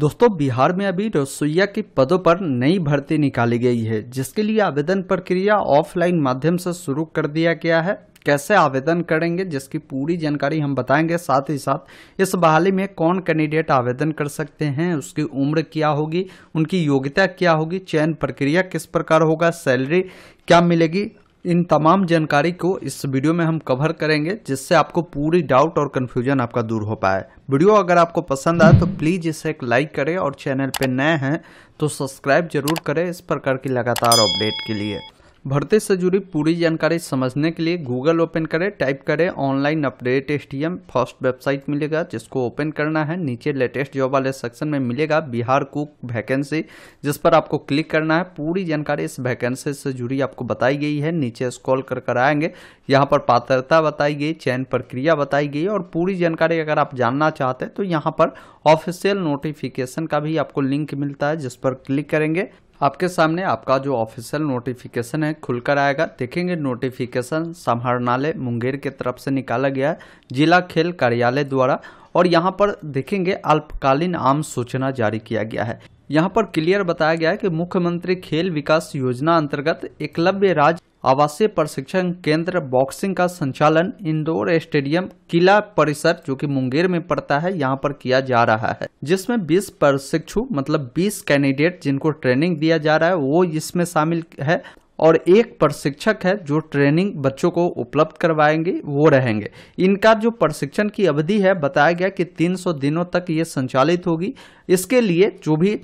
दोस्तों बिहार में अभी रसोईया के पदों पर नई भर्ती निकाली गई है जिसके लिए आवेदन प्रक्रिया ऑफलाइन माध्यम से शुरू कर दिया गया है कैसे आवेदन करेंगे जिसकी पूरी जानकारी हम बताएंगे साथ ही साथ इस बहाली में कौन कैंडिडेट आवेदन कर सकते हैं उसकी उम्र क्या होगी उनकी योग्यता क्या होगी चयन प्रक्रिया किस प्रकार होगा सैलरी क्या मिलेगी इन तमाम जानकारी को इस वीडियो में हम कवर करेंगे जिससे आपको पूरी डाउट और कन्फ्यूजन आपका दूर हो पाए वीडियो अगर आपको पसंद आए तो प्लीज़ इसे एक लाइक करें और चैनल पर नए हैं तो सब्सक्राइब जरूर करें इस प्रकार की लगातार अपडेट के लिए भर्ती से जुड़ी पूरी जानकारी समझने के लिए गूगल ओपन करें टाइप करें online update S T M first website मिलेगा जिसको ओपन करना है नीचे लेटेस्ट जॉब वाले सेक्शन में मिलेगा बिहार कुक वैकेंसी जिस पर आपको क्लिक करना है पूरी जानकारी इस वैकेंसी से जुड़ी आपको बताई गई है नीचे स्क्रॉल कर कर आएंगे यहाँ पर पात्रता बताई गई चयन प्रक्रिया बताई गई और पूरी जानकारी अगर आप जानना चाहते हैं तो यहाँ पर ऑफिशियल नोटिफिकेशन का भी आपको लिंक मिलता है जिस पर क्लिक करेंगे आपके सामने आपका जो ऑफिशियल नोटिफिकेशन है खुलकर आएगा देखेंगे नोटिफिकेशन समाहरणालय मुंगेर के तरफ से निकाला गया है जिला खेल कार्यालय द्वारा और यहाँ पर देखेंगे अल्पकालीन आम सूचना जारी किया गया है यहाँ पर क्लियर बताया गया है कि मुख्यमंत्री खेल विकास योजना अंतर्गत एकलव्य राज्य आवासीय प्रशिक्षण केंद्र बॉक्सिंग का संचालन इंडोर स्टेडियम किला परिसर जो कि मुंगेर में पड़ता है यहाँ पर किया जा रहा है जिसमें 20 प्रशिक्षु मतलब 20 कैंडिडेट जिनको ट्रेनिंग दिया जा रहा है वो इसमें शामिल है और एक प्रशिक्षक है जो ट्रेनिंग बच्चों को उपलब्ध करवाएंगे वो रहेंगे इनका जो प्रशिक्षण की अवधि है बताया गया कि 300 दिनों तक ये संचालित होगी इसके लिए जो भी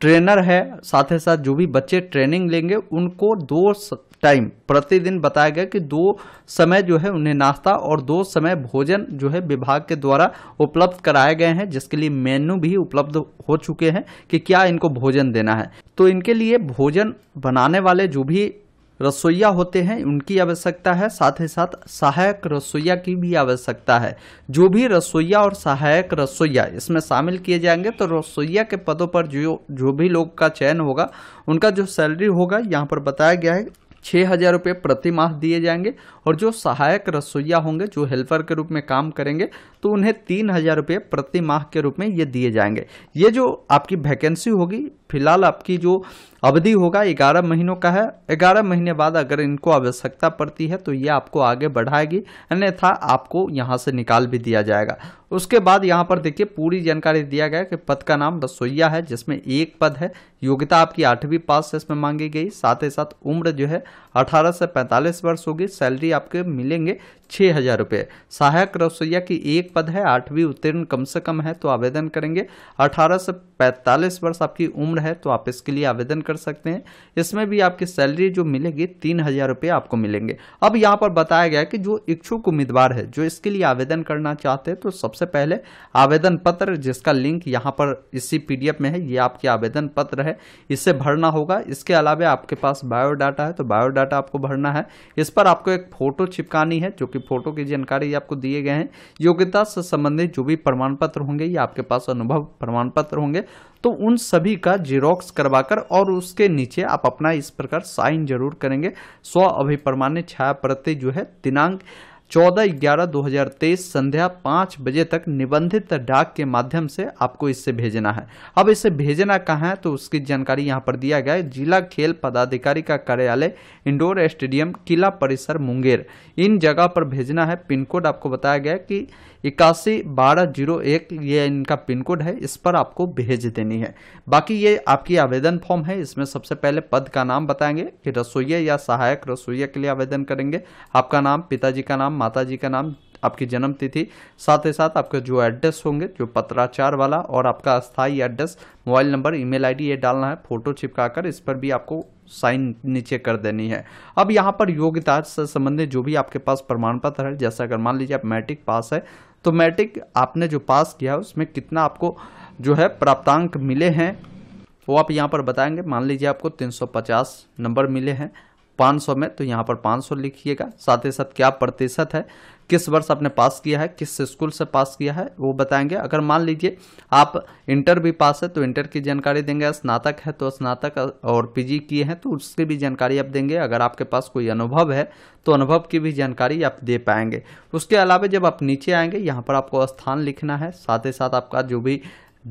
ट्रेनर है साथ ही साथ जो भी बच्चे ट्रेनिंग लेंगे उनको दो टाइम प्रतिदिन बताया गया कि दो समय जो है उन्हें नाश्ता और दो समय भोजन जो है विभाग के द्वारा उपलब्ध कराए गए हैं जिसके लिए मेन्यू भी उपलब्ध हो चुके हैं कि क्या इनको भोजन देना है तो इनके लिए भोजन बनाने वाले जो भी रसोईया होते हैं उनकी आवश्यकता है साथ ही साथ सहायक रसोईया की भी आवश्यकता है जो भी रसोईया और सहायक रसोईया इसमें शामिल किए जाएंगे तो रसोईया के पदों पर जो जो भी लोग का चयन होगा उनका जो सैलरी होगा यहाँ पर बताया गया है छः हज़ार रुपये प्रति माह दिए जाएंगे और जो सहायक रसोईया होंगे जो हेल्पर के रूप में काम करेंगे तो उन्हें तीन हज़ार रुपये प्रति माह के रूप में ये दिए जाएंगे ये जो आपकी वैकेंसी होगी फिलहाल आपकी जो अवधि होगा ग्यारह महीनों का है ग्यारह महीने बाद अगर इनको आवश्यकता पड़ती है तो ये आपको आगे बढ़ाएगी अन्यथा आपको यहाँ से निकाल भी दिया जाएगा उसके बाद यहाँ पर देखिए पूरी जानकारी दिया गया कि पद का नाम रसोईया है जिसमें एक पद है योग्यता आपकी आठवीं पास से इसमें मांगी गई साथ ही साथ उम्र जो है अठारह से पैंतालीस वर्ष होगी सैलरी आपके मिलेंगे छः हज़ार रुपये सहायक रसोईया की एक पद है आठवीं उत्तीर्ण कम से कम है तो आवेदन करेंगे अठारह से पैंतालीस वर्ष आपकी उम्र है तो आप इसके लिए आवेदन कर सकते हैं इसमें भी आपकी सैलरी जो मिलेगी तीन हज़ार रुपये आपको मिलेंगे अब यहाँ पर बताया गया कि जो इच्छुक उम्मीदवार है जो इसके लिए आवेदन करना चाहते हैं तो सबसे पहले आवेदन पत्र जिसका लिंक यहाँ पर इसी पी में है ये आपके आवेदन पत्र है इसे भरना होगा इसके अलावा आपके पास बायोडाटा है तो बायोडाटा डाटा आपको भरना है इस पर आपको एक फोटो चिपकानी है जो कि फोटो की जानकारी आपको दिए गए हैं योग्यता से संबंधित जो भी प्रमाण पत्र होंगे या आपके पास अनुभव प्रमाण पत्र होंगे तो उन सभी का जीरोक्स करवाकर और उसके नीचे आप अपना इस प्रकार साइन जरूर करेंगे स्व अभिप्रमाण्य छाया प्रति जो है दिनांक चौदह ग्यारह दो हजार तेईस संध्या पांच बजे तक निबंधित डाक के माध्यम से आपको इससे भेजना है अब इसे भेजना कहाँ है तो उसकी जानकारी यहाँ पर दिया गया है जिला खेल पदाधिकारी का कार्यालय इंडोर स्टेडियम किला परिसर मुंगेर इन जगह पर भेजना है पिन कोड आपको बताया गया कि इक्यासी बारह जीरो एक ये इनका पिन कोड है इस पर आपको भेज देनी है बाकी ये आपकी आवेदन फॉर्म है इसमें सबसे पहले पद का नाम बताएंगे कि रसोइया या सहायक रसोइया के लिए आवेदन करेंगे आपका नाम पिताजी का नाम माता का नाम आपकी जन्म तिथि साथ ही साथ आपके जो एड्रेस होंगे जो पत्राचार वाला और आपका स्थायी address mobile number email ID ये डालना है फोटो चिपकाकर इस पर भी आपको साइन नीचे कर देनी है अब यहाँ पर योग्यता से संबंधित जो भी आपके पास प्रमाण पत्र है जैसा अगर मान लीजिए आप मैट्रिक पास है तो मैट्रिक आपने जो पास किया उसमें कितना आपको जो है प्राप्तांक मिले हैं वो आप यहाँ पर बताएंगे मान लीजिए आपको 350 नंबर मिले हैं 500 में तो यहाँ पर 500 लिखिएगा साथ ही साथ क्या प्रतिशत है किस वर्ष आपने पास किया है किस स्कूल से पास किया है वो बताएंगे अगर मान लीजिए आप इंटर भी पास है तो इंटर की जानकारी देंगे स्नातक है तो स्नातक और पीजी किए हैं तो उसकी भी जानकारी आप देंगे अगर आपके पास कोई अनुभव है तो अनुभव की भी जानकारी आप दे पाएंगे उसके अलावा जब आप नीचे आएंगे यहाँ पर आपको स्थान लिखना है साथ ही साथ आपका जो भी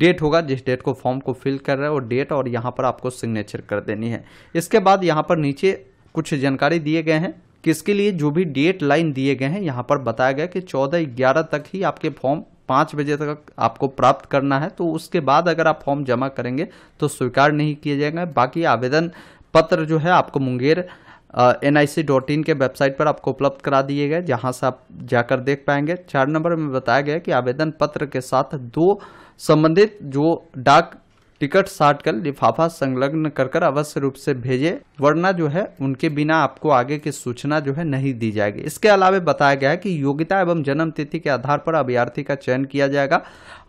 डेट होगा जिस डेट को फॉर्म को फिल कर रहे हो डेट और यहाँ पर आपको सिग्नेचर कर देनी है इसके बाद यहाँ पर नीचे कुछ जानकारी दिए गए हैं किसके लिए जो भी डेट लाइन दिए गए हैं यहाँ पर बताया गया कि चौदह ग्यारह तक ही आपके फॉर्म पाँच बजे तक आपको प्राप्त करना है तो उसके बाद अगर आप फॉर्म जमा करेंगे तो स्वीकार नहीं किया जाएगा बाकी आवेदन पत्र जो है आपको Munger N I C dot in के वेबसाइट पर आपको उपलब्ध करा दिए गए जहाँ से आप जाकर देख पाएंगे चार नंबर में बताया गया कि आवेदन पत्र के साथ दो संबंधित जो डाक टिकट साट कर लिफाफा संलग्न कर कर अवश्य रूप से भेजे वरना जो है उनके बिना आपको आगे की सूचना जो है नहीं दी जाएगी इसके अलावा बताया गया है कि योग्यता एवं जन्म तिथि के आधार पर अभ्यार्थी का चयन किया जाएगा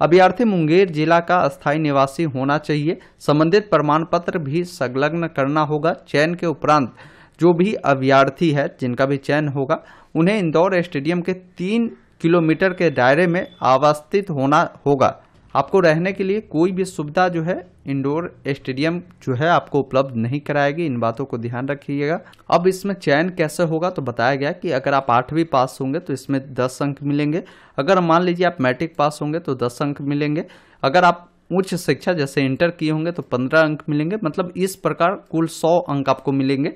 अभ्यार्थी मुंगेर जिला का स्थायी निवासी होना चाहिए संबंधित प्रमाण पत्र भी संलग्न करना होगा चयन के उपरांत जो भी अभ्यार्थी है जिनका भी चयन होगा उन्हें इंदौर स्टेडियम के तीन किलोमीटर के दायरे में अवस्थित होना होगा आपको रहने के लिए कोई भी सुविधा जो है इंडोर स्टेडियम जो है आपको उपलब्ध नहीं कराएगी इन बातों को ध्यान रखिएगा अब इसमें चयन कैसे होगा तो बताया गया कि अगर आप आठवीं पास होंगे तो इसमें दस अंक मिलेंगे अगर मान लीजिए आप मैट्रिक पास होंगे तो दस अंक मिलेंगे अगर आप उच्च शिक्षा जैसे इंटर किए होंगे तो पंद्रह अंक मिलेंगे मतलब इस प्रकार कुल सौ अंक आपको मिलेंगे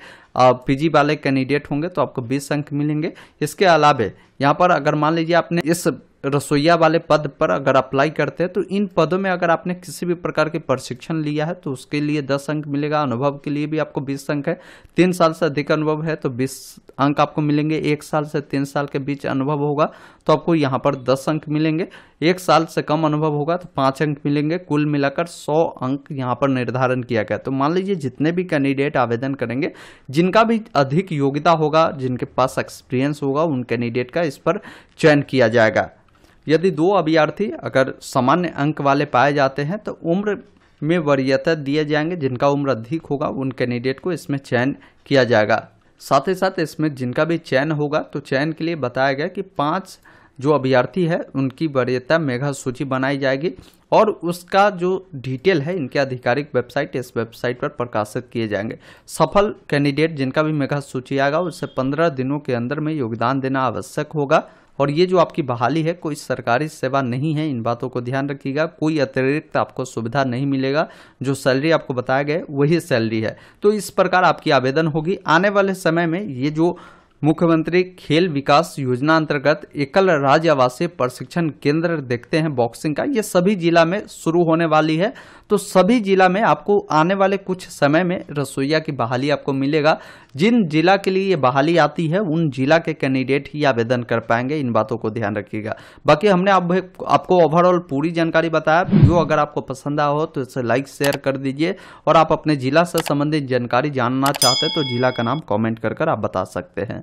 पीजी वाले कैंडिडेट होंगे तो आपको बीस अंक मिलेंगे इसके अलावा यहाँ पर अगर मान लीजिए आपने इस रसोईया वाले पद पर अगर अप्लाई करते हैं तो इन पदों में अगर आपने किसी भी प्रकार के प्रशिक्षण लिया है तो उसके लिए दस अंक मिलेगा अनुभव के लिए भी आपको बीस अंक है तीन साल से अधिक अनुभव है तो बीस अंक आपको मिलेंगे एक साल से तीन साल के बीच अनुभव होगा तो आपको यहाँ पर दस अंक मिलेंगे एक साल से कम अनुभव होगा तो पाँच अंक मिलेंगे कुल मिलाकर सौ अंक यहाँ पर निर्धारण किया गया तो मान लीजिए जितने भी कैंडिडेट आवेदन करेंगे जिनका भी अधिक योग्यता होगा जिनके पास एक्सपीरियंस होगा उन कैंडिडेट का इस पर चयन किया जाएगा यदि दो अभ्यर्थी अगर सामान्य अंक वाले पाए जाते हैं तो उम्र में वरीयता दिए जाएंगे जिनका उम्र अधिक होगा उन कैंडिडेट को इसमें चयन किया जाएगा साथ ही साथ इसमें जिनका भी चयन होगा तो चयन के लिए बताया गया कि पांच जो अभ्यर्थी है उनकी वरीयता मेघा सूची बनाई जाएगी और उसका जो डिटेल है इनके आधिकारिक वेबसाइट इस वेबसाइट पर प्रकाशित किए जाएंगे सफल कैंडिडेट जिनका भी मेघा सूची आएगा उससे पंद्रह दिनों के अंदर में योगदान देना आवश्यक होगा और ये जो आपकी बहाली है कोई सरकारी सेवा नहीं है इन बातों को ध्यान रखिएगा कोई अतिरिक्त आपको सुविधा नहीं मिलेगा जो सैलरी आपको बताया गया वही सैलरी है तो इस प्रकार आपकी आवेदन होगी आने वाले समय में ये जो मुख्यमंत्री खेल विकास योजना अंतर्गत एकल राज्य आवासीय प्रशिक्षण केंद्र देखते हैं बॉक्सिंग का ये सभी जिला में शुरू होने वाली है तो सभी जिला में आपको आने वाले कुछ समय में रसोईया की बहाली आपको मिलेगा जिन जिला के लिए ये बहाली आती है उन जिला के कैंडिडेट ही आवेदन कर पाएंगे इन बातों को ध्यान रखिएगा बाकी हमने अब आपको ओवरऑल पूरी जानकारी बताया वीडियो अगर आपको पसंद आया हो तो इसे लाइक शेयर कर दीजिए और आप अपने जिला से संबंधित जानकारी जानना चाहते हैं तो जिला का नाम कॉमेंट कर आप बता सकते हैं